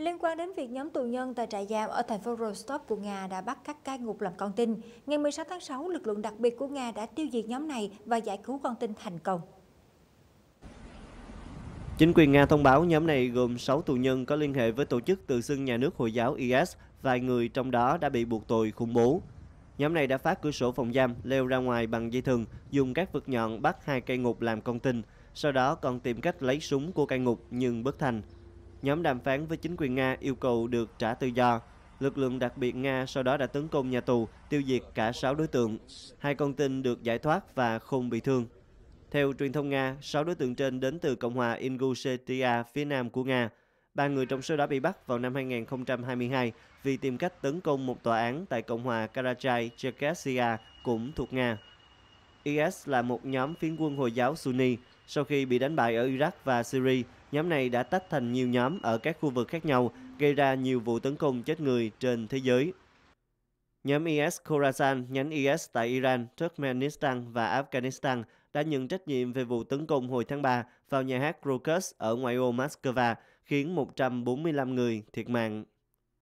Liên quan đến việc nhóm tù nhân tại trại giam ở thành phố Rostov của Nga đã bắt các cai ngục làm con tin, ngày 16 tháng 6, lực lượng đặc biệt của Nga đã tiêu diệt nhóm này và giải cứu con tin thành công. Chính quyền Nga thông báo nhóm này gồm 6 tù nhân có liên hệ với tổ chức tự xưng nhà nước Hồi giáo IS, vài người trong đó đã bị buộc tội khủng bố. Nhóm này đã phá cửa sổ phòng giam, leo ra ngoài bằng dây thừng, dùng các vật nhọn bắt hai cây ngục làm con tin, sau đó còn tìm cách lấy súng của cây ngục nhưng bất thành. Nhóm đàm phán với chính quyền Nga yêu cầu được trả tự do. Lực lượng đặc biệt Nga sau đó đã tấn công nhà tù, tiêu diệt cả 6 đối tượng. Hai con tin được giải thoát và không bị thương. Theo truyền thông Nga, 6 đối tượng trên đến từ Cộng hòa Ingushetia phía nam của Nga. Ba người trong số đó bị bắt vào năm 2022 vì tìm cách tấn công một tòa án tại Cộng hòa Karachay, Cherkessia cũng thuộc Nga. IS là một nhóm phiến quân Hồi giáo Sunni. Sau khi bị đánh bại ở Iraq và Syria, Nhóm này đã tách thành nhiều nhóm ở các khu vực khác nhau, gây ra nhiều vụ tấn công chết người trên thế giới. Nhóm IS Khorasan, nhánh IS tại Iran, Turkmenistan và Afghanistan đã nhận trách nhiệm về vụ tấn công hồi tháng 3 vào nhà hát Krokus ở ngoại ô Moscow, khiến 145 người thiệt mạng.